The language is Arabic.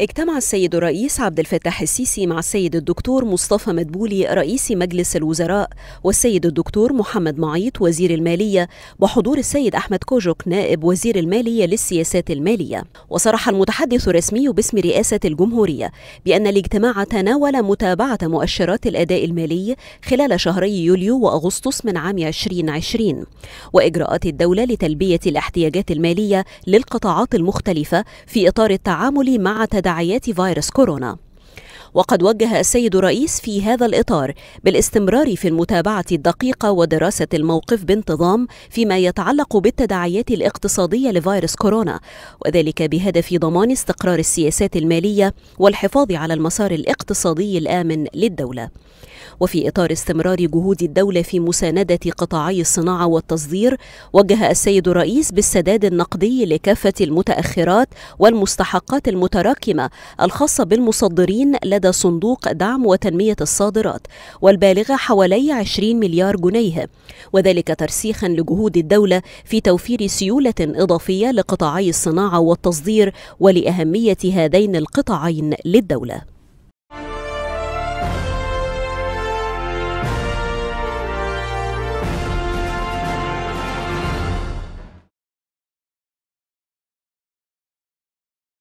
اجتمع السيد الرئيس عبد الفتاح السيسي مع السيد الدكتور مصطفى مدبولي رئيس مجلس الوزراء والسيد الدكتور محمد معيط وزير المالية بحضور السيد أحمد كوجوك نائب وزير المالية للسياسات المالية وصرح المتحدث الرسمي باسم رئاسة الجمهورية بأن الاجتماع تناول متابعة مؤشرات الأداء المالي خلال شهري يوليو وأغسطس من عام 2020 وإجراءات الدولة لتلبية الاحتياجات المالية للقطاعات المختلفة في إطار التعامل مع تداول تداعيات فيروس كورونا وقد وجه السيد الرئيس في هذا الإطار بالاستمرار في المتابعة الدقيقة ودراسة الموقف بانتظام فيما يتعلق بالتداعيات الاقتصادية لفيروس كورونا وذلك بهدف ضمان استقرار السياسات المالية والحفاظ على المسار الاقتصادي الآمن للدولة وفي إطار استمرار جهود الدولة في مساندة قطاعي الصناعة والتصدير وجه السيد الرئيس بالسداد النقدي لكافة المتأخرات والمستحقات المتراكمة الخاصة بالمصدرين لدى صندوق دعم وتنمية الصادرات والبالغة حوالي 20 مليار جنيه وذلك ترسيخا لجهود الدولة في توفير سيولة إضافية لقطاعي الصناعة والتصدير ولأهمية هذين القطاعين للدولة